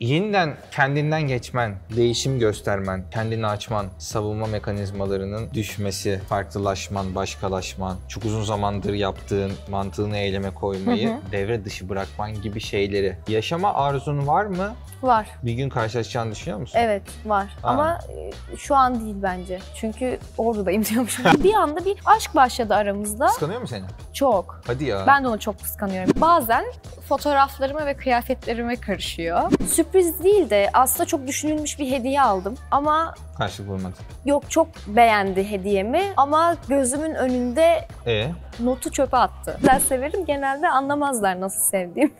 yeniden kendinden geçmen, değişim göstermen, kendini açman, savunma mekanizmalarının düşmesi, farklılaşman, başkalaşman, çok uzun zamandır yaptığın mantığını eyleme koymayı hı hı. devre dışı bırakman gibi şeyleri. Yaşama arzun var mı? Var. Bir gün karşılaşacağını düşünüyor musun? Evet, var. Ha. Ama e, şu an değil bence. Çünkü oradayım diyormuşum. bir anda bir aşk başladı aramızda. Kıskanıyor mu seni? Çok. Hadi ya. Ben de onu çok kıskanıyorum. Bazen fotoğraflarıma ve kıyafetlerime karışıyor. Süper sürpriz değil de aslında çok düşünülmüş bir hediye aldım. Ama Karşılık bulmadı. yok çok beğendi hediyemi ama gözümün önünde Ee? notu çöpe attı. Ben severim genelde anlamazlar nasıl sevdiğimi.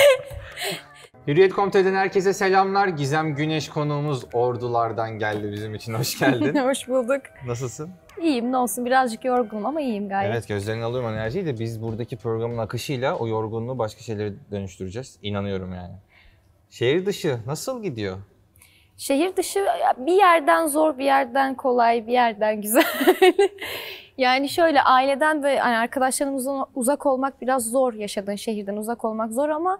Hürriyet.com'dan herkese selamlar. Gizem Güneş konuğumuz Ordulardan geldi bizim için. Hoş geldin. Hoş bulduk. Nasılsın? İyiyim ne olsun birazcık yorgunum ama iyiyim gayet. Evet gözlerini alıyorum enerjiyi de biz buradaki programın akışıyla o yorgunluğu başka şeylere dönüştüreceğiz. İnanıyorum yani. Şehir dışı nasıl gidiyor? Şehir dışı bir yerden zor, bir yerden kolay, bir yerden güzel. yani şöyle aileden ve arkadaşlarımızdan uzak olmak biraz zor yaşadığın şehirden uzak olmak zor ama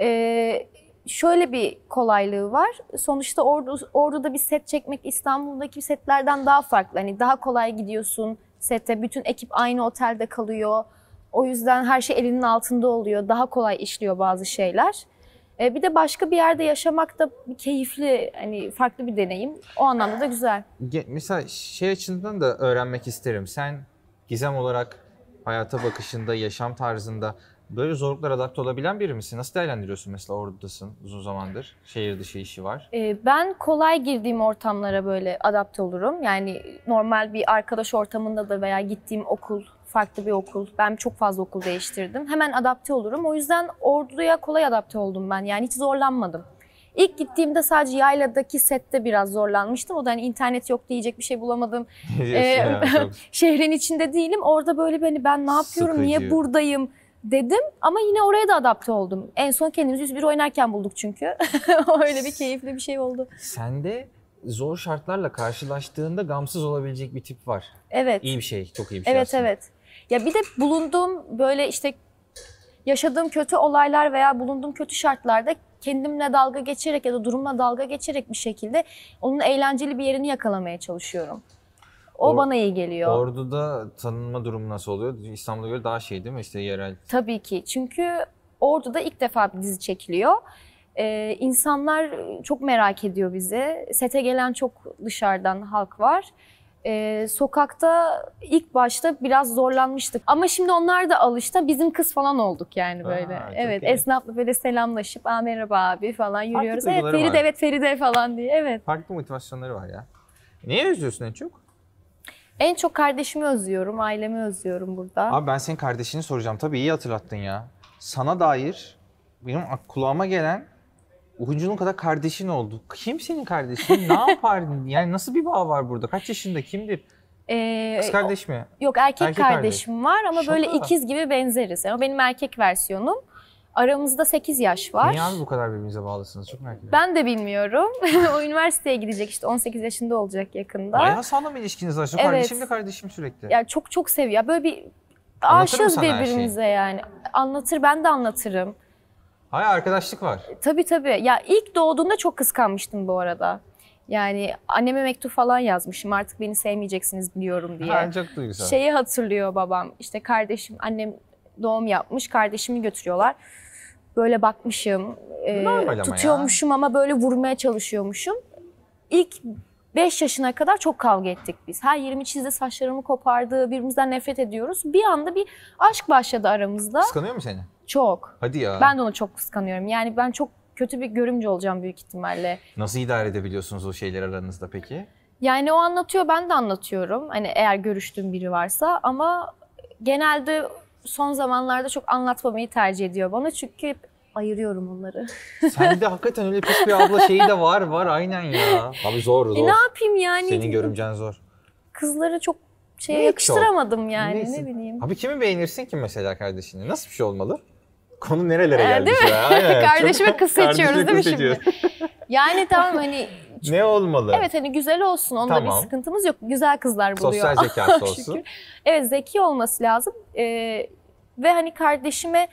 ee, şöyle bir kolaylığı var. Sonuçta ordu, orduda bir set çekmek İstanbul'daki setlerden daha farklı. Hani daha kolay gidiyorsun sette. Bütün ekip aynı otelde kalıyor. O yüzden her şey elinin altında oluyor. Daha kolay işliyor bazı şeyler. Ee, bir de başka bir yerde yaşamak da bir keyifli, hani farklı bir deneyim. O anlamda da güzel. Mesela şey açısından da öğrenmek isterim. Sen Gizem olarak hayata bakışında, yaşam tarzında Böyle zorluklar adapte olabilen biri misin? Nasıl değerlendiriyorsun mesela oradasın uzun zamandır? Şehir dışı işi var. Ee, ben kolay girdiğim ortamlara böyle adapte olurum. Yani normal bir arkadaş ortamında da veya gittiğim okul, farklı bir okul. Ben çok fazla okul değiştirdim. Hemen adapte olurum. O yüzden orduya kolay adapte oldum ben. Yani hiç zorlanmadım. İlk gittiğimde sadece yayladaki sette biraz zorlanmıştım. O da hani internet yok diyecek bir şey bulamadım. ee, ya, şehrin içinde değilim. Orada böyle beni ben ne yapıyorum, Sıkıcı. niye buradayım? dedim ama yine oraya da adapte oldum. En son kendimizi 101 oynarken bulduk çünkü. Öyle bir keyifli bir şey oldu. Sen de zor şartlarla karşılaştığında gamsız olabilecek bir tip var. Evet. İyi bir şey, çok iyi bir şey Evet aslında. evet. Ya bir de bulunduğum böyle işte yaşadığım kötü olaylar veya bulunduğum kötü şartlarda kendimle dalga geçerek ya da durumla dalga geçerek bir şekilde onun eğlenceli bir yerini yakalamaya çalışıyorum. O Or- bana iyi geliyor. Ordu'da tanınma durumu nasıl oluyor? İstanbul'a göre daha şey değil mi? İşte yerel. Tabii ki. Çünkü Ordu'da ilk defa bir dizi çekiliyor. Ee, insanlar çok merak ediyor bizi. Sete gelen çok dışarıdan halk var. Ee, sokakta ilk başta biraz zorlanmıştık. Ama şimdi onlar da alışta bizim kız falan olduk yani böyle. çok evet iyi. esnafla böyle selamlaşıp Aa, merhaba abi falan yürüyoruz. Evet Feride var. evet Feride falan diye evet. Farklı motivasyonları var ya. Neye üzüyorsun en çok? En çok kardeşimi özlüyorum, ailemi özlüyorum burada. Abi ben senin kardeşini soracağım. Tabii iyi hatırlattın ya. Sana dair benim kulağıma gelen Uğuncunun kadar kardeşin oldu. Kim senin kardeşin? Ne yapardın? yani nasıl bir bağ var burada? Kaç yaşında? Kimdir? Ee, Kız kardeş mi? Yok erkek, erkek kardeşim kardeş. var ama Şaka. böyle ikiz gibi benzeriz. Yani o benim erkek versiyonum. Aramızda 8 yaş var. Niye abi bu kadar birbirinize bağlısınız? Çok merak ediyorum. Ben de bilmiyorum. o üniversiteye gidecek işte 18 yaşında olacak yakında. Bayağı sağlam ilişkiniz var. Şu evet. kardeşim de kardeşim sürekli. Yani çok çok seviyor. Böyle bir Anlatır aşığız birbirimize yani. Anlatır ben de anlatırım. Hayır arkadaşlık var. Tabii tabii. Ya ilk doğduğunda çok kıskanmıştım bu arada. Yani anneme mektup falan yazmışım artık beni sevmeyeceksiniz biliyorum diye. Ha, çok duygusal. Şeyi hatırlıyor babam işte kardeşim annem doğum yapmış kardeşimi götürüyorlar böyle bakmışım. E, ama tutuyormuşum ama böyle vurmaya çalışıyormuşum. İlk 5 yaşına kadar çok kavga ettik biz. Her yerimi çizdi, saçlarımı kopardı, birbirimizden nefret ediyoruz. Bir anda bir aşk başladı aramızda. Kıskanıyor mu seni? Çok. Hadi ya. Ben de onu çok kıskanıyorum. Yani ben çok kötü bir görümce olacağım büyük ihtimalle. Nasıl idare edebiliyorsunuz o şeyler aranızda peki? Yani o anlatıyor, ben de anlatıyorum. Hani eğer görüştüğüm biri varsa ama genelde son zamanlarda çok anlatmamayı tercih ediyor bana. Çünkü ayırıyorum onları. Sen de hakikaten öyle pis bir abla şeyi de var var aynen ya. Abi zor zor. E ne yapayım yani? Senin görümcen zor. Kızları çok şeye ne yakıştıramadım çok? yani Neyse. ne bileyim. Abi kimi beğenirsin ki mesela kardeşini? Nasıl bir şey olmalı? Konu nerelere ee, geldi değil mi? Kardeşime kız seçiyoruz değil mi şimdi? yani tamam hani çünkü, ne olmalı? Evet hani güzel olsun onda tamam. bir sıkıntımız yok. Güzel kızlar buluyor. Sosyal zekası olsun. evet zeki olması lazım. Ee, ve hani kardeşime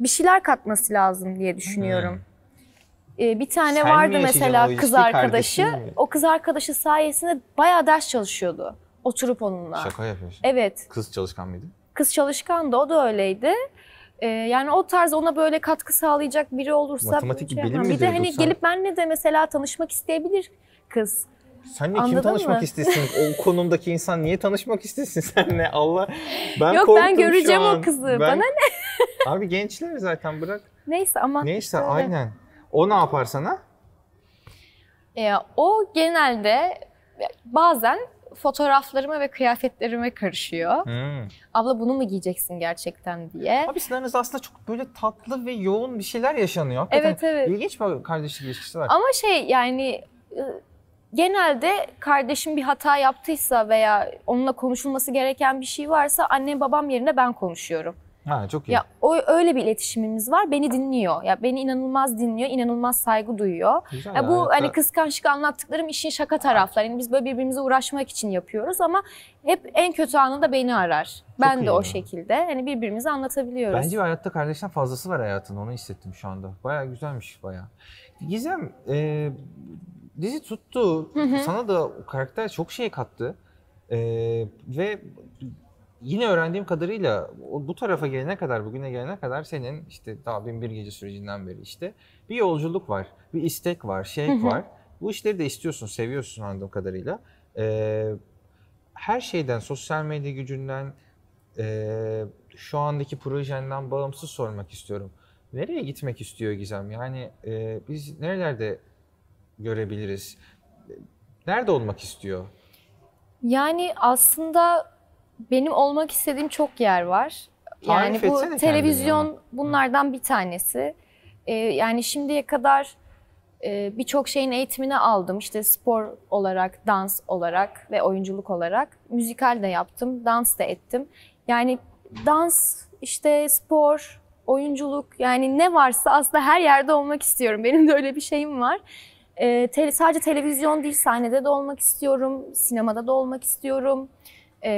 bir şeyler katması lazım diye düşünüyorum. Ee, bir tane Sen vardı mesela kız arkadaşı. O kız arkadaşı sayesinde bayağı ders çalışıyordu. Oturup onunla. Şaka yapıyorsun. Evet. Kız çalışkan mıydı? Kız çalışkandı o da öyleydi. Ee, yani o tarz ona böyle katkı sağlayacak biri olursa matematik şey bilim Bir de hani tutsan? gelip benle de mesela tanışmak isteyebilir kız. Senle Anladın kim tanışmak mı? istesin? O konumdaki insan niye tanışmak istesin senle? Allah ben Yok ben göreceğim o kızı. Ben... Bana ne? Abi gençler zaten bırak. Neyse ama. Neyse işte, aynen. O ne yapar sana? E, o genelde bazen fotoğraflarıma ve kıyafetlerime karışıyor. Hmm. Abla bunu mu giyeceksin gerçekten diye. Abi sizleriniz aslında çok böyle tatlı ve yoğun bir şeyler yaşanıyor. Hakikaten evet evet. İlginç bir kardeşlik ilişkisi var. Ama şey yani ıı, genelde kardeşim bir hata yaptıysa veya onunla konuşulması gereken bir şey varsa anne babam yerine ben konuşuyorum. Ha çok iyi. Ya o öyle bir iletişimimiz var. Beni dinliyor. Ya beni inanılmaz dinliyor, inanılmaz saygı duyuyor. Güzel, ya bu hayatta... hani kıskançlık anlattıklarım işin şaka tarafları. Yani biz böyle birbirimize uğraşmak için yapıyoruz ama hep en kötü anında beni arar. Çok ben de yani. o şekilde hani birbirimize anlatabiliyoruz. Bence hayatta kardeşten fazlası var hayatında. Onu hissettim şu anda. Baya güzelmiş baya. Gizem, e, dizi tuttu. Hı hı. Sana da karakter çok şey kattı. Ee, ve yine öğrendiğim kadarıyla bu tarafa gelene kadar, bugüne gelene kadar senin işte daha bin bir gece sürecinden beri işte bir yolculuk var, bir istek var, şey var. bu işleri de istiyorsun, seviyorsun anladığım kadarıyla. Ee, her şeyden, sosyal medya gücünden, e, şu andaki projenden bağımsız sormak istiyorum. Nereye gitmek istiyor Gizem? Yani e, biz nerelerde görebiliriz? Nerede olmak istiyor? Yani aslında benim olmak istediğim çok yer var. Yani bu televizyon ya. bunlardan bir tanesi. Ee, yani şimdiye kadar e, birçok şeyin eğitimini aldım. İşte spor olarak, dans olarak ve oyunculuk olarak. Müzikal de yaptım, dans da ettim. Yani dans, işte spor, oyunculuk yani ne varsa aslında her yerde olmak istiyorum. Benim de öyle bir şeyim var. Ee, te sadece televizyon değil sahnede de olmak istiyorum, sinemada da olmak istiyorum e,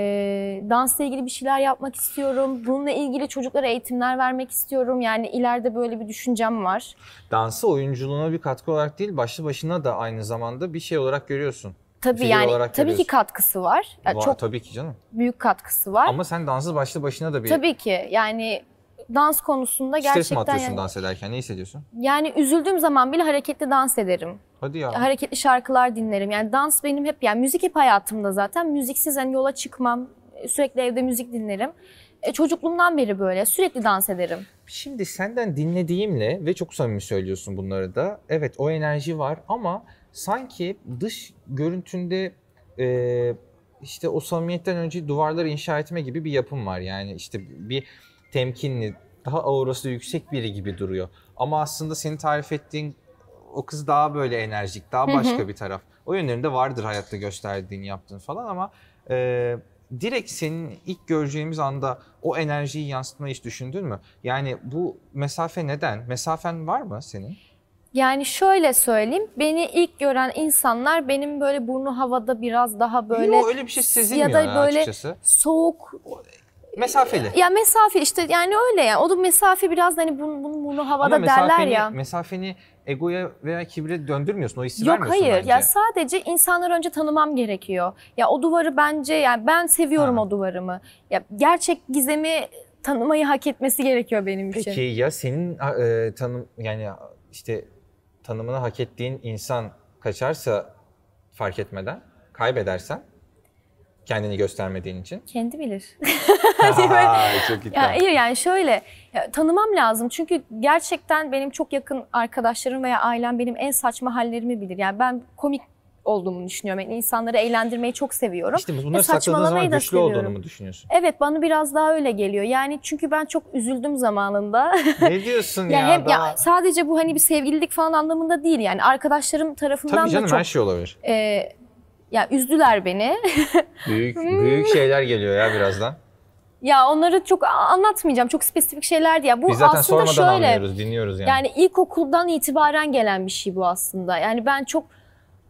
dansla ilgili bir şeyler yapmak istiyorum. Bununla ilgili çocuklara eğitimler vermek istiyorum. Yani ileride böyle bir düşüncem var. Dansı oyunculuğuna bir katkı olarak değil, başlı başına da aynı zamanda bir şey olarak görüyorsun. Tabii yani tabii ki katkısı var. Yani var. Çok tabii ki canım. Büyük katkısı var. Ama sen danssız başlı başına da bir Tabii ki. Yani dans konusunda Stres gerçekten... Stres mi atıyorsun yani, dans ederken? Ne hissediyorsun? Yani üzüldüğüm zaman bile hareketli dans ederim. Hadi ya. Hareketli şarkılar dinlerim. Yani dans benim hep yani müzik hep hayatımda zaten. Müziksiz hani yola çıkmam. E, sürekli evde müzik dinlerim. E, çocukluğumdan beri böyle sürekli dans ederim. Şimdi senden dinlediğimle ve çok samimi söylüyorsun bunları da. Evet o enerji var ama sanki dış görüntünde e, işte o samimiyetten önce duvarları inşa etme gibi bir yapım var. Yani işte bir temkinli, daha aurası yüksek biri gibi duruyor. Ama aslında seni tarif ettiğin o kız daha böyle enerjik, daha başka hı hı. bir taraf. O yönlerinde vardır hayatta gösterdiğin, yaptığın falan ama e, direkt senin ilk göreceğimiz anda o enerjiyi yansıtmayı hiç düşündün mü? Yani bu mesafe neden? Mesafen var mı senin? Yani şöyle söyleyeyim, beni ilk gören insanlar benim böyle burnu havada biraz daha böyle Yo, öyle bir şey ya da böyle açıkçası. soğuk mesafeli. Ya mesafe işte yani öyle ya. O da mesafe biraz hani bunu, bunu, bunu havada Ama derler ya. Mesafeni egoya veya kibre döndürmüyorsun. O hissi Yok, hayır. bence. Ya sadece insanları önce tanımam gerekiyor. Ya o duvarı bence yani ben seviyorum ha. o duvarımı. Ya gerçek gizemi tanımayı hak etmesi gerekiyor benim Peki, için. Peki ya senin e, tanım yani işte tanımını hak ettiğin insan kaçarsa fark etmeden kaybedersen kendini göstermediğin için? Kendi bilir. Aa, çok iddia. Ya, iyi yani şöyle ya, tanımam lazım çünkü gerçekten benim çok yakın arkadaşlarım veya ailem benim en saçma hallerimi bilir. Yani ben komik olduğumu düşünüyorum. Yani insanları eğlendirmeyi çok seviyorum. İşte bunları sakladığın zaman güçlü seviyorum. olduğunu mu düşünüyorsun? Evet bana biraz daha öyle geliyor. Yani çünkü ben çok üzüldüm zamanında. Ne diyorsun ya? Hem, daha... ya sadece bu hani bir sevgililik falan anlamında değil yani. Arkadaşlarım tarafından Tabii canım, da çok her şey olabilir. E, ya üzdüler beni. büyük hmm. büyük şeyler geliyor ya birazdan. Ya onları çok anlatmayacağım. Çok spesifik şeylerdi ya. Bu Biz zaten aslında sormadan şöyle, anlıyoruz, dinliyoruz yani. Yani ilkokuldan itibaren gelen bir şey bu aslında. Yani ben çok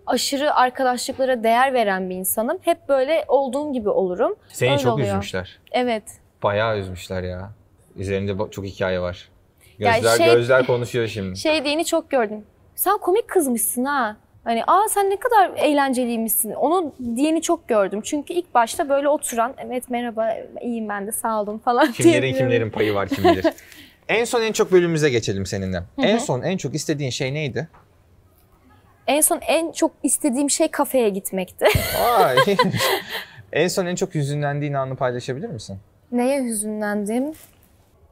aşırı arkadaşlıklara değer veren bir insanım. Hep böyle olduğum gibi olurum. Seni Öyle çok oluyor. üzmüşler. Evet. Bayağı üzmüşler ya. Üzerinde çok hikaye var. Gözler, yani şey, gözler konuşuyor şimdi. Şey diyeni çok gördüm. Sen komik kızmışsın ha. Hani aa sen ne kadar eğlenceliymişsin. Onu diyeni çok gördüm. Çünkü ilk başta böyle oturan evet merhaba iyiyim ben de sağ olun falan Kimlerin diye. kimlerin payı var kim bilir. en son en çok bölümümüze geçelim seninle. En son en çok istediğin şey neydi? En son en çok istediğim şey kafeye gitmekti. Ay. en son en çok hüzünlendiğin anı paylaşabilir misin? Neye hüzünlendim?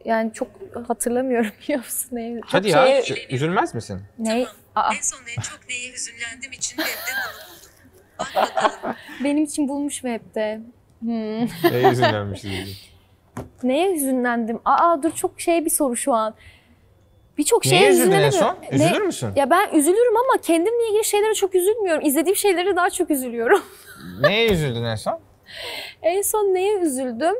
yani çok hatırlamıyorum biliyor musun neyi? Hadi çok ya şey... üzülmez misin? Ne? Tamam. En son en çok neye hüzünlendim için webde bunu Benim için bulmuş webde. Hmm. Neye hüzünlenmişsin? neye hüzünlendim? Aa dur çok şey bir soru şu an. Birçok şeye üzüldün en son? Üzülür ne? müsün? Ya ben üzülürüm ama kendimle ilgili şeylere çok üzülmüyorum. İzlediğim şeylere daha çok üzülüyorum. neye üzüldün en son? En son neye üzüldüm?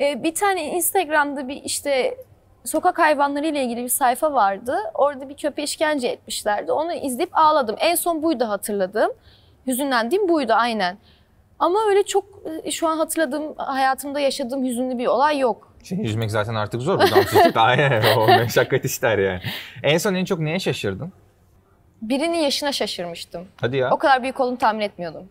Ee, bir tane Instagram'da bir işte sokak hayvanları ile ilgili bir sayfa vardı. Orada bir köpeği işkence etmişlerdi. Onu izleyip ağladım. En son buydu hatırladığım. Hüzünlendiğim buydu aynen. Ama öyle çok e, şu an hatırladığım, hayatımda yaşadığım hüzünlü bir olay yok. Çünkü yüzmek zaten artık zor. Aynen o meşakkat ister yani. En son en çok neye şaşırdın? Birinin yaşına şaşırmıştım. Hadi ya. O kadar büyük olduğunu tahmin etmiyordum.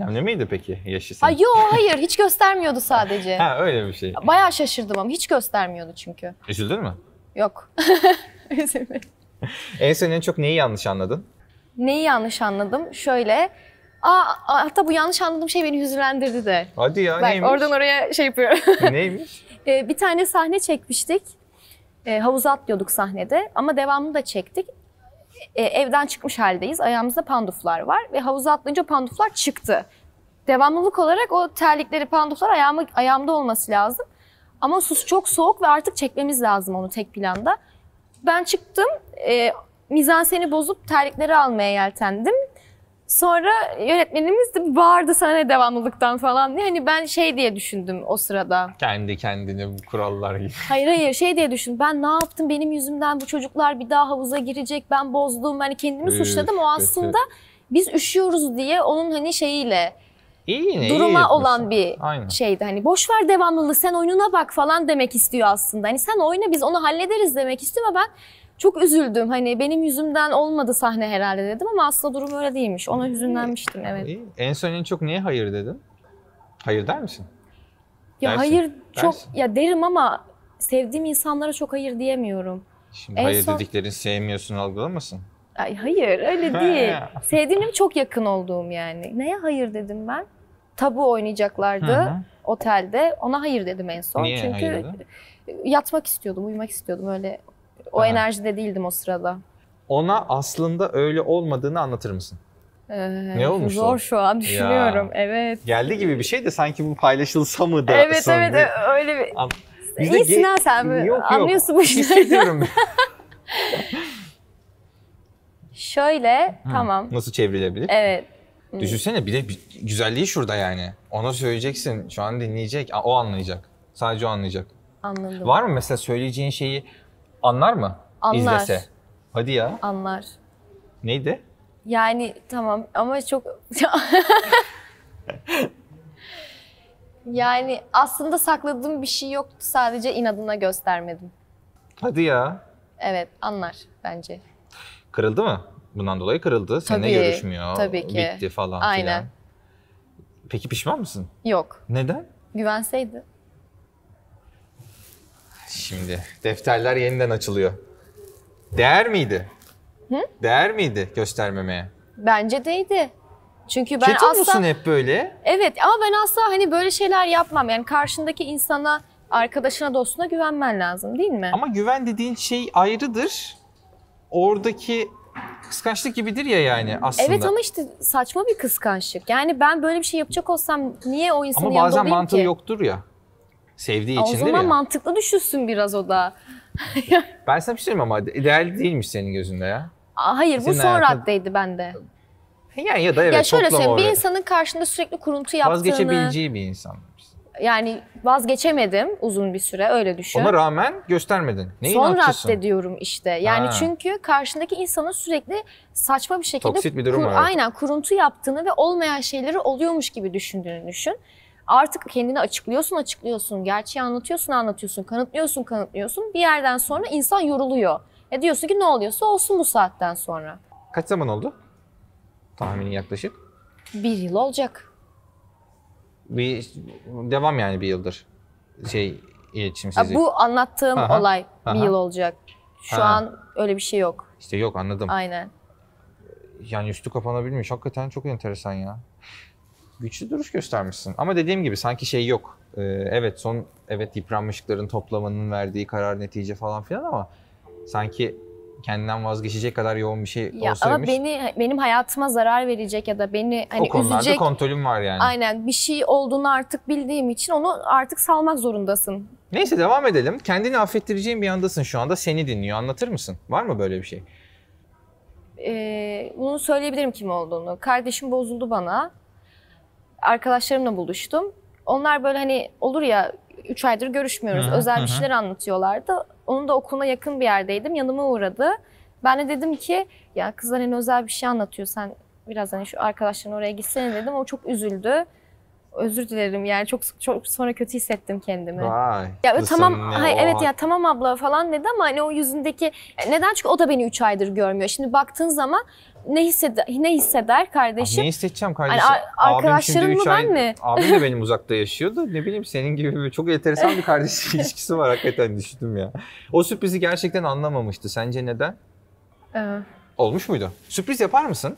Önemli miydi peki yaşı senin? Ay, yo hayır hiç göstermiyordu sadece. ha öyle bir şey. Bayağı şaşırdım ama hiç göstermiyordu çünkü. Üzüldün mü? Yok. Üzülmedim. en son en çok neyi yanlış anladın? Neyi yanlış anladım? Şöyle. Aa, hatta bu yanlış anladığım şey beni hüzünlendirdi de. Hadi ya Bak, neymiş? Oradan oraya şey yapıyorum. neymiş? Ee, bir tane sahne çekmiştik. Ee, havuza atlıyorduk sahnede ama devamını da çektik e, evden çıkmış haldeyiz. Ayağımızda panduflar var ve havuza atlayınca panduflar çıktı. Devamlılık olarak o terlikleri, panduflar ayağıma, ayağımda olması lazım. Ama sus çok soğuk ve artık çekmemiz lazım onu tek planda. Ben çıktım, e, mizanseni bozup terlikleri almaya yeltendim. Sonra yönetmenimiz de bağırdı sana ne devamlılıktan falan diye. Hani ben şey diye düşündüm o sırada. Kendi kendine bu kurallar gibi. Hayır hayır şey diye düşündüm. Ben ne yaptım benim yüzümden bu çocuklar bir daha havuza girecek. Ben bozduğum. hani kendimi Üf, suçladım. O aslında kötü. biz üşüyoruz diye onun hani şeyiyle İyi yine, duruma iyi olan bir Aynen. şeydi. Hani boş ver devamlılığı sen oyununa bak falan demek istiyor aslında. Hani sen oyna biz onu hallederiz demek istiyor ama ben çok üzüldüm. Hani benim yüzümden olmadı sahne herhalde dedim ama aslında durum öyle değilmiş. Ona hüzünlenmiştim evet. İyi. En son en çok niye hayır dedin? Hayır der misin? Ya dersin, hayır dersin. çok ya derim ama sevdiğim insanlara çok hayır diyemiyorum. Şimdi en hayır son... dediklerini sevmiyorsun algılamasın. Ay hayır öyle değil. Sevdiğim çok yakın olduğum yani. Neye hayır dedim ben? Tabu oynayacaklardı Hı-hı. otelde. Ona hayır dedim en son. Niye Çünkü hayır yatmak istiyordum, uyumak istiyordum öyle o ha. enerjide değildim o sırada. Ona aslında öyle olmadığını anlatır mısın? Ee, ne olmuş Zor o? şu an düşünüyorum. Ya. Evet. Geldi gibi bir şey de sanki bu paylaşılsa mı da? Evet sanki... evet öyle bir... An... Biz İyisin ge- ha sen. Yok, yok. Anlıyorsun bu şey işi? Hissediyorum. Şöyle Hı. tamam. Nasıl çevrilebilir? Evet. Düşünsene bir de bir güzelliği şurada yani. Ona söyleyeceksin. Şu an dinleyecek. O anlayacak. Sadece o anlayacak. Anladım. Var mı mesela söyleyeceğin şeyi Anlar mı? Anlar. İzlese. Hadi ya. Anlar. Neydi? Yani tamam ama çok... yani aslında sakladığım bir şey yoktu. Sadece inadına göstermedim. Hadi ya. Evet anlar bence. Kırıldı mı? Bundan dolayı kırıldı. Seninle tabii, görüşmüyor. Tabii ki. Bitti falan Aynen. filan. Peki pişman mısın? Yok. Neden? Güvenseydi. Şimdi defterler yeniden açılıyor. Değer miydi? Hı? Değer miydi göstermemeye? Bence değdi. Çünkü ben Ketum asla... musun hep böyle? Evet ama ben asla hani böyle şeyler yapmam. Yani karşındaki insana, arkadaşına, dostuna güvenmen lazım değil mi? Ama güven dediğin şey ayrıdır. Oradaki kıskançlık gibidir ya yani aslında. Evet ama işte saçma bir kıskançlık. Yani ben böyle bir şey yapacak olsam niye o insanın yanında olayım ki? Ama bazen mantığı yoktur ya. Sevdiği için o değil mi? O zaman mantıklı düşünsün biraz o da. ben sana bir şey ama ideal değilmiş senin gözünde ya. hayır senin bu son hayatında... raddeydi bende. Yani ya da evet. Ya şöyle söyleyeyim bir insanın karşında sürekli kuruntu yaptığını. Vazgeçebileceği bir insan. Yani vazgeçemedim uzun bir süre öyle düşün. Ona rağmen göstermedin. Neyi Son diyorum işte. Yani ha. çünkü karşındaki insanın sürekli saçma bir şekilde Toksit bir durum kur, var. aynen kuruntu yaptığını ve olmayan şeyleri oluyormuş gibi düşündüğünü düşün artık kendini açıklıyorsun açıklıyorsun, gerçeği anlatıyorsun anlatıyorsun, kanıtlıyorsun kanıtlıyorsun. Bir yerden sonra insan yoruluyor. E diyorsun ki ne oluyorsa olsun bu saatten sonra. Kaç zaman oldu? Tahminin yaklaşık. Bir yıl olacak. Bir devam yani bir yıldır şey iletişimsizlik. Bu anlattığım aha, olay aha. bir yıl olacak. Şu ha. an öyle bir şey yok. İşte yok anladım. Aynen. Yani üstü kapanabilmiş. Hakikaten çok enteresan ya güçlü duruş göstermişsin. Ama dediğim gibi sanki şey yok. Ee, evet son evet yıpranmışlıkların toplamanın verdiği karar netice falan filan ama sanki kendinden vazgeçecek kadar yoğun bir şey ya olsaymış. Ama beni benim hayatıma zarar verecek ya da beni hani o üzecek. kontrolüm var yani. Aynen bir şey olduğunu artık bildiğim için onu artık salmak zorundasın. Neyse devam edelim. Kendini affettireceğin bir andasın şu anda. Seni dinliyor. Anlatır mısın? Var mı böyle bir şey? Ee, bunu söyleyebilirim kim olduğunu. Kardeşim bozuldu bana arkadaşlarımla buluştum. Onlar böyle hani olur ya 3 aydır görüşmüyoruz. Hı, özel hı. bir şeyler anlatıyorlardı. Onun da okuluna yakın bir yerdeydim. Yanıma uğradı. Ben de dedim ki ya kızlar hani özel bir şey anlatıyor. Sen biraz hani şu arkadaşların oraya gitsene dedim. O çok üzüldü özür dilerim yani çok çok sonra kötü hissettim kendimi. Vay. Ya kızım, tamam ya, evet ya tamam abla falan dedi ama hani o yüzündeki neden çünkü o da beni 3 aydır görmüyor. Şimdi baktığın zaman ne hisseder ne hisseder kardeşim? Abi ne hissedeceğim hani kardeşim? Hani arkadaşlarım mı ben mi? Abim de benim uzakta yaşıyordu ne bileyim senin gibi bir çok enteresan bir kardeş ilişkisi var hakikaten düşündüm ya. O sürprizi gerçekten anlamamıştı. Sence neden? Ee, Olmuş muydu? Sürpriz yapar mısın?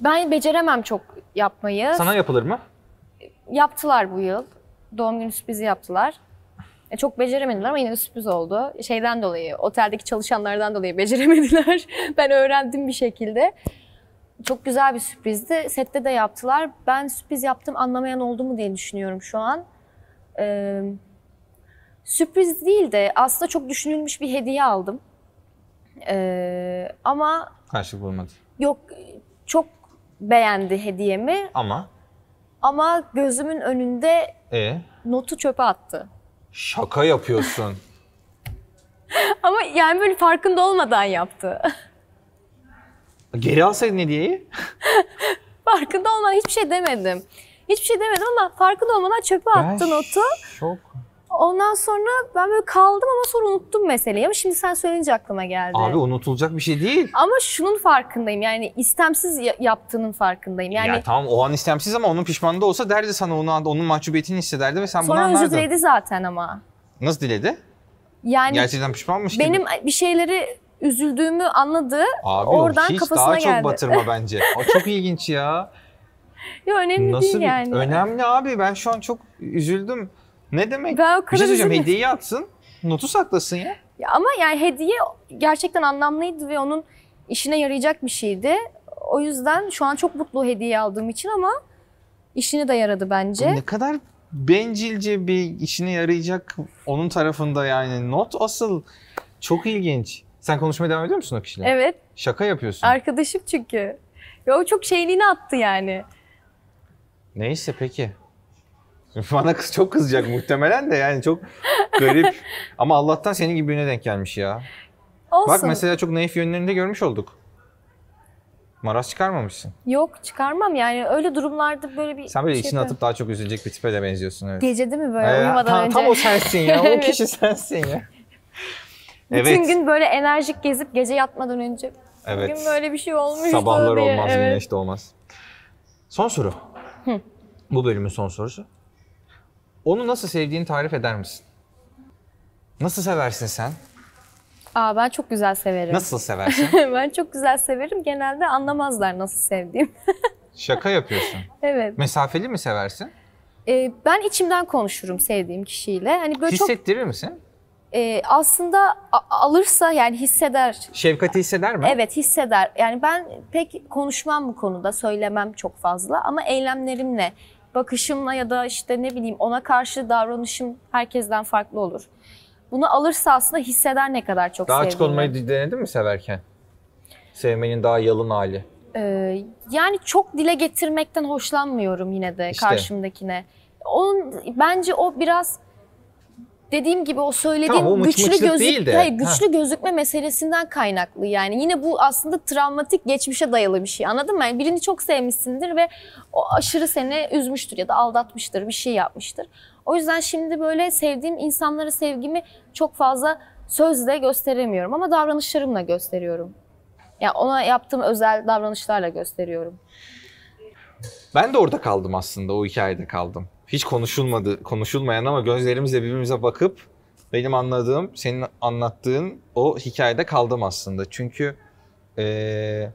Ben beceremem çok yapmayı. Sana yapılır mı? yaptılar bu yıl. Doğum günü sürprizi yaptılar. E, çok beceremediler ama yine de sürpriz oldu. Şeyden dolayı, oteldeki çalışanlardan dolayı beceremediler. ben öğrendim bir şekilde. Çok güzel bir sürprizdi. Sette de yaptılar. Ben sürpriz yaptım anlamayan oldu mu diye düşünüyorum şu an. Ee, sürpriz değil de aslında çok düşünülmüş bir hediye aldım. Ee, ama... Karşılık bulmadı. Yok, çok beğendi hediyemi. Ama? Ama gözümün önünde e? notu çöpe attı. Şaka yapıyorsun. Ama yani böyle farkında olmadan yaptı. Geri alsaydın hediyeyi. farkında olmadan hiçbir şey demedim. Hiçbir şey demedim ama farkında olmadan çöpe attı ben notu. Şok. Ondan sonra ben böyle kaldım ama sonra unuttum meseleyi. Ama şimdi sen söyleyince aklıma geldi. Abi unutulacak bir şey değil. Ama şunun farkındayım yani istemsiz yaptığının farkındayım. Yani ya tamam o an istemsiz ama onun pişmanlığı olsa derdi sana onu, onun mahcubiyetini hissederdi ve sen bunu Sonra özür diledi zaten ama. Nasıl diledi? Yani Gerçekten pişmanmış gibi. benim bir şeyleri üzüldüğümü anladı. Abi oradan o hiç kafasına daha geldi. çok batırma bence. O çok ilginç ya. Yo, önemli Nasıl değil bir- yani. önemli abi ben şu an çok üzüldüm. Ne demek? Ben o kadar bir şey Hediyeyi atsın. Notu saklasın ya. ya. Ama yani hediye gerçekten anlamlıydı ve onun işine yarayacak bir şeydi. O yüzden şu an çok mutlu hediye aldığım için ama işine de yaradı bence. Ne kadar bencilce bir işine yarayacak onun tarafında yani not asıl çok ilginç. Sen konuşmaya devam ediyor musun o kişiyle? Evet. Şaka yapıyorsun. Arkadaşım çünkü. Ve o çok şeyliğini attı yani. Neyse peki. Bana kız çok kızacak muhtemelen de yani çok garip. Ama Allah'tan senin gibi birine denk gelmiş ya. Olsun. Bak mesela çok naif yönlerini de görmüş olduk. Maraz çıkarmamışsın. Yok çıkarmam yani öyle durumlarda böyle bir Sen böyle şey içine atıp daha çok üzülecek bir tipe de benziyorsun evet. Gece değil mi böyle ee, uyumadan tam, önce? Tam o sensin ya o kişi sensin ya. Bütün evet. gün böyle enerjik gezip gece yatmadan önce evet. bugün böyle bir şey olmuş. Sabahlar olmaz, evet. güneş de olmaz. Son soru. Hı. Bu bölümün son sorusu. Onu nasıl sevdiğini tarif eder misin? Nasıl seversin sen? Aa ben çok güzel severim. Nasıl seversin? ben çok güzel severim. Genelde anlamazlar nasıl sevdiğim. Şaka yapıyorsun. Evet. Mesafeli mi seversin? Ee, ben içimden konuşurum sevdiğim kişiyle. Hani böyle Hissettirir çok... misin? Ee, aslında alırsa yani hisseder. Şefkati hisseder mi? Evet hisseder. Yani ben pek konuşmam bu konuda, söylemem çok fazla ama eylemlerimle bakışımla ya da işte ne bileyim ona karşı davranışım herkesten farklı olur. Bunu alırsa aslında hisseder ne kadar çok Daha sevdiğini. açık olmayı denedin mi severken? Sevmenin daha yalın hali. Ee, yani çok dile getirmekten hoşlanmıyorum yine de İşte. karşımdakine. Onun bence o biraz dediğim gibi o söylediğim tamam, o mıç güçlü gözük hayır güçlü ha. gözükme meselesinden kaynaklı yani yine bu aslında travmatik geçmişe dayalı bir şey anladın mı? Yani birini çok sevmişsindir ve o aşırı seni üzmüştür ya da aldatmıştır bir şey yapmıştır. O yüzden şimdi böyle sevdiğim insanlara sevgimi çok fazla sözle gösteremiyorum ama davranışlarımla gösteriyorum. Yani ona yaptığım özel davranışlarla gösteriyorum. Ben de orada kaldım aslında o hikayede kaldım hiç konuşulmadı, konuşulmayan ama gözlerimizle birbirimize bakıp benim anladığım, senin anlattığın o hikayede kaldım aslında. Çünkü e,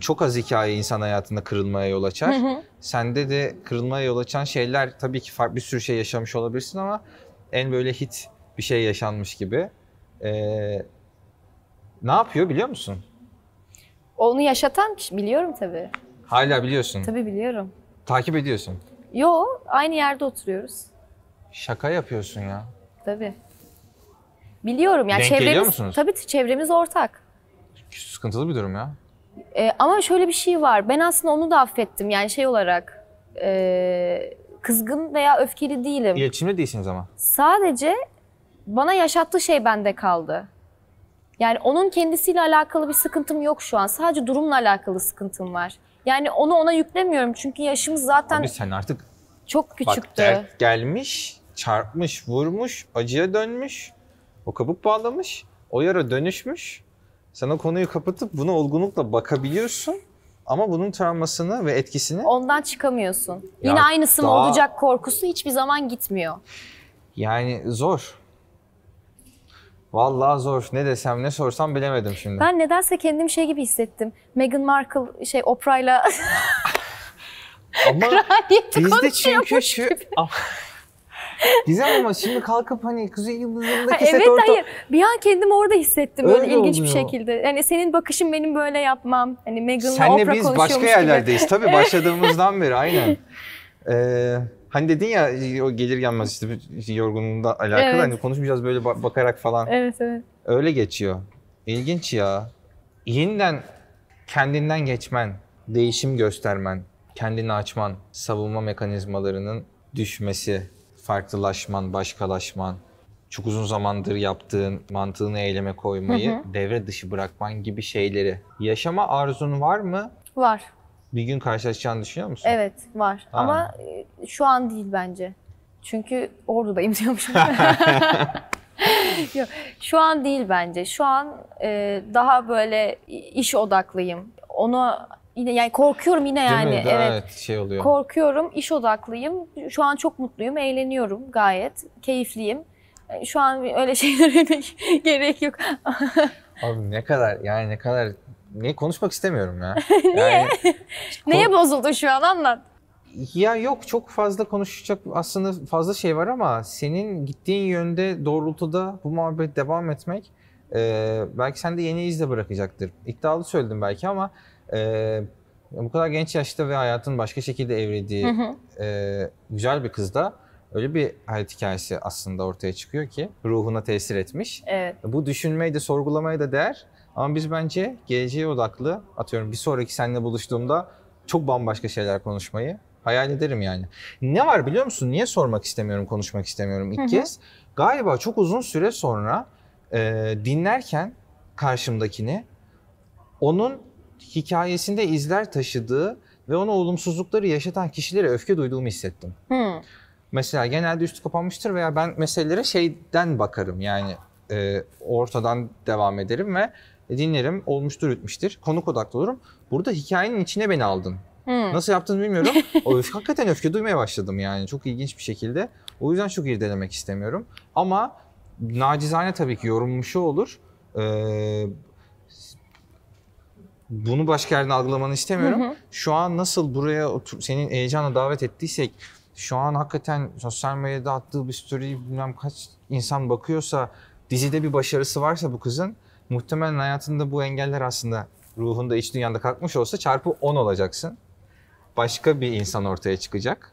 çok az hikaye insan hayatında kırılmaya yol açar. Hı hı. Sende de kırılmaya yol açan şeyler tabii ki farklı bir sürü şey yaşamış olabilirsin ama en böyle hit bir şey yaşanmış gibi. E, ne yapıyor biliyor musun? Onu yaşatan biliyorum tabii. Hala biliyorsun. Tabii biliyorum. Takip ediyorsun. Yo, aynı yerde oturuyoruz. Şaka yapıyorsun ya. Tabii. Biliyorum yani Denk çevremiz musunuz? tabii çevremiz ortak. Sıkıntılı bir durum ya. Ee, ama şöyle bir şey var. Ben aslında onu da affettim yani şey olarak. ee, kızgın veya öfkeli değilim. İletişimde değilsiniz ama. Sadece bana yaşattığı şey bende kaldı. Yani onun kendisiyle alakalı bir sıkıntım yok şu an. Sadece durumla alakalı sıkıntım var. Yani onu ona yüklemiyorum çünkü yaşımız zaten Abi sen artık çok küçüktü. Bak gelmiş, çarpmış, vurmuş, acıya dönmüş. O kabuk bağlamış, o yara dönüşmüş. Sen o konuyu kapatıp buna olgunlukla bakabiliyorsun. Ama bunun travmasını ve etkisini... Ondan çıkamıyorsun. Ya Yine aynısı mı olacak korkusu hiçbir zaman gitmiyor. Yani zor. Vallahi zor. Ne desem ne sorsam bilemedim şimdi. Ben nedense kendim şey gibi hissettim. Meghan Markle şey Oprah'la Ama kraliyeti bizde çünkü şu... gibi. Ah, ama- şimdi kalkıp hani Kuzey Ha, Yıldızı'ndaki set evet orta... hayır. Bir an kendimi orada hissettim böyle Öyle ilginç bir şekilde. Yani senin bakışın benim böyle yapmam. Hani Meghan'la Senle Oprah biz başka yerlerdeyiz. Tabii başladığımızdan beri aynen. Ee, Hani dedin ya e, o gelir gelmez işte yorgunluğunda alakalı hani evet. hani konuşmayacağız böyle bakarak falan. Evet evet. Öyle geçiyor. İlginç ya. Yeniden kendinden geçmen, değişim göstermen, kendini açman, savunma mekanizmalarının düşmesi, farklılaşman, başkalaşman, çok uzun zamandır yaptığın mantığını eyleme koymayı hı hı. devre dışı bırakman gibi şeyleri. Yaşama arzun var mı? Var bir gün karşılaşacağını düşünüyor musun? Evet var ha. ama e, şu an değil bence. Çünkü orada diyormuşum. Yok, şu an değil bence. Şu an e, daha böyle iş odaklıyım. Onu yine yani korkuyorum yine değil yani. Mi? evet. evet şey oluyor. Korkuyorum, iş odaklıyım. Şu an çok mutluyum, eğleniyorum gayet. Keyifliyim. E, şu an öyle şeylere gerek yok. Abi ne kadar yani ne kadar ne konuşmak istemiyorum ya. Niye? Yani, Neye bozuldun şu an anlat. Ya yok çok fazla konuşacak aslında fazla şey var ama senin gittiğin yönde doğrultuda bu muhabbet devam etmek e, belki sen de yeni izle bırakacaktır. İddialı söyledim belki ama e, bu kadar genç yaşta ve hayatın başka şekilde evrildiği hı hı. E, güzel bir kızda öyle bir hayat hikayesi aslında ortaya çıkıyor ki ruhuna tesir etmiş. Evet. Bu düşünmeyi de sorgulamayı da değer. Ama biz bence geleceğe odaklı atıyorum bir sonraki seninle buluştuğumda çok bambaşka şeyler konuşmayı hayal ederim yani. Ne var biliyor musun? Niye sormak istemiyorum, konuşmak istemiyorum ilk Hı-hı. kez? Galiba çok uzun süre sonra e, dinlerken karşımdakini onun hikayesinde izler taşıdığı ve ona olumsuzlukları yaşatan kişilere öfke duyduğumu hissettim. Hı. Mesela genelde üstü kapanmıştır veya ben meselelere şeyden bakarım yani e, ortadan devam ederim ve e, dinlerim. Olmuştur, bitmiştir. Konuk odaklı olurum. Burada hikayenin içine beni aldın. Hmm. Nasıl yaptığını bilmiyorum. o öfke, hakikaten öfke duymaya başladım yani çok ilginç bir şekilde. O yüzden çok irdelemek istemiyorum. Ama nacizane tabii ki yorulmuşu olur. Ee, bunu başka yerden algılamanı istemiyorum. Hı hı. Şu an nasıl buraya otur, senin heyecanla davet ettiysek şu an hakikaten sosyal medyada attığı bir story bilmem kaç insan bakıyorsa dizide bir başarısı varsa bu kızın muhtemelen hayatında bu engeller aslında ruhunda iç dünyanda kalkmış olsa çarpı 10 olacaksın. Başka bir insan ortaya çıkacak.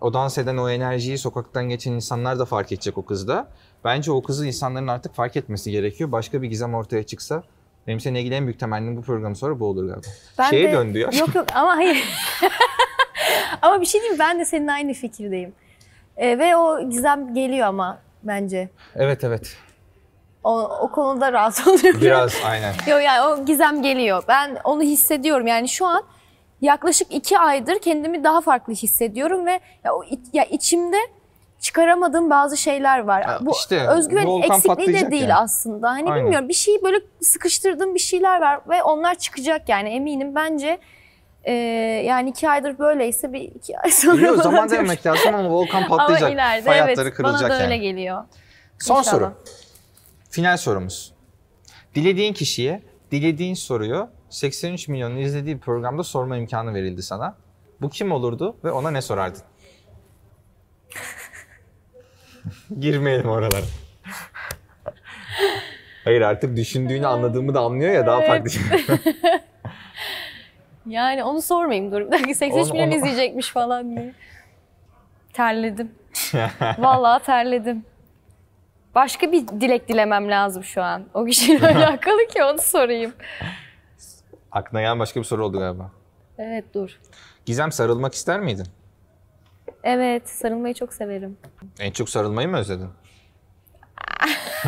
O dans eden o enerjiyi sokaktan geçen insanlar da fark edecek o kızda. Bence o kızı insanların artık fark etmesi gerekiyor. Başka bir gizem ortaya çıksa benim seninle ilgili en büyük temennim bu program sonra bu olur galiba. Ben Şeye de, döndü ya. Yok yok ama hayır. ama bir şey diyeyim ben de senin aynı fikirdeyim. E, ve o gizem geliyor ama bence. Evet evet. O, o konuda rahat oluyorum. Biraz aynen. Yok yani o gizem geliyor. Ben onu hissediyorum. Yani şu an yaklaşık iki aydır kendimi daha farklı hissediyorum ve ya, o, ya içimde çıkaramadığım bazı şeyler var. Ya bu işte, özgüven bu eksikliği de değil yani. aslında. Hani Aynen. bilmiyorum bir şeyi böyle sıkıştırdığım bir şeyler var ve onlar çıkacak yani eminim. Bence e, yani iki aydır böyleyse bir iki ay sonra Biliyor, zaman demek lazım ama volkan patlayacak. ama ileride Fay evet kırılacak bana da yani. öyle geliyor. Son İnşallah. soru. Final sorumuz. Dilediğin kişiye dilediğin soruyu 83 milyonun izlediği bir programda sorma imkanı verildi sana. Bu kim olurdu ve ona ne sorardın? Girmeyelim oralara. Hayır artık düşündüğünü anladığımı da anlıyor ya daha farklı şey. Yani onu sormayayım dur. Belki 83 milyon onu... izleyecekmiş falan diye. Terledim. Vallahi terledim. Başka bir dilek dilemem lazım şu an. O kişiyle alakalı ki onu sorayım. Aklına gelen başka bir soru oldu galiba. Evet dur. Gizem sarılmak ister miydin? Evet sarılmayı çok severim. En çok sarılmayı mı özledin?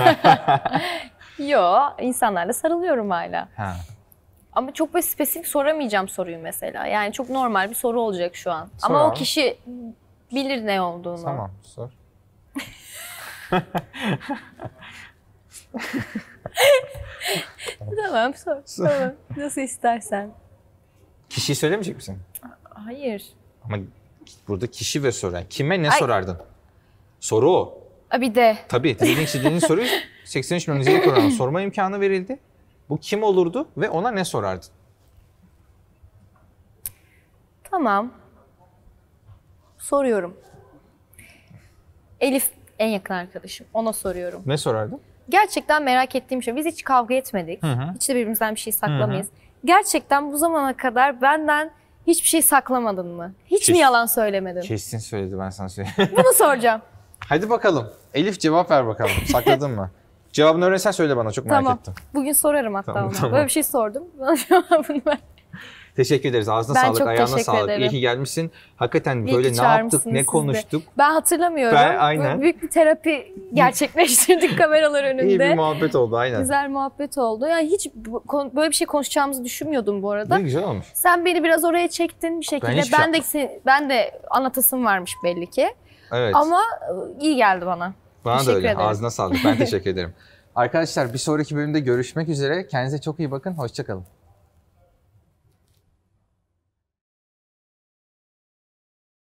Yo insanlarla sarılıyorum hala. Ha. Ama çok böyle spesifik soramayacağım soruyu mesela. Yani çok normal bir soru olacak şu an. Sor Ama abi. o kişi bilir ne olduğunu. Tamam sor. tamam sor. tamam. Nasıl istersen. Kişiyi söylemeyecek misin? Hayır. Ama burada kişi ve soran. Kime ne Ay. sorardın? Soru o. A bir de. Tabii. Dilin kişiliğini soruyu 83 milyon izleyici programına sorma imkanı verildi. Bu kim olurdu ve ona ne sorardın? Tamam. Soruyorum. Elif en yakın arkadaşım. Ona soruyorum. Ne sorardın? Gerçekten merak ettiğim şey. Biz hiç kavga etmedik. Hı hı. Hiç de birbirimizden bir şey saklamayız. Hı hı. Gerçekten bu zamana kadar benden hiçbir şey saklamadın mı? Hiç Kesin. mi yalan söylemedin? Kesin söyledi ben sana söyleyeyim. Bunu soracağım. Hadi bakalım. Elif cevap ver bakalım. Sakladın mı? Cevabını öğrensen söyle bana çok merak tamam. ettim. Bugün sorarım hatta tamam, ona. Tamam. Böyle bir şey sordum. Bana cevabını ver. Teşekkür ederiz. Ağzına ben sağlık, ayağına sağlık. Ederim. İyi ki gelmişsin. Hakikaten İyi böyle ne yaptık, ne konuştuk. Ben hatırlamıyorum. Ben, aynen. Büyük bir terapi gerçekleştirdik kameralar önünde. İyi bir muhabbet oldu aynen. Güzel muhabbet oldu. Yani hiç böyle bir şey konuşacağımızı düşünmüyordum bu arada. Ne güzel olmuş. Sen beni biraz oraya çektin bir şekilde. Ben, şey ben de şey... ben de anlatasım varmış belli ki. Evet. Ama iyi geldi bana. Bana teşekkür da öyle. Ederim. Ağzına sağlık. Ben teşekkür ederim. Arkadaşlar bir sonraki bölümde görüşmek üzere. Kendinize çok iyi bakın. Hoşçakalın.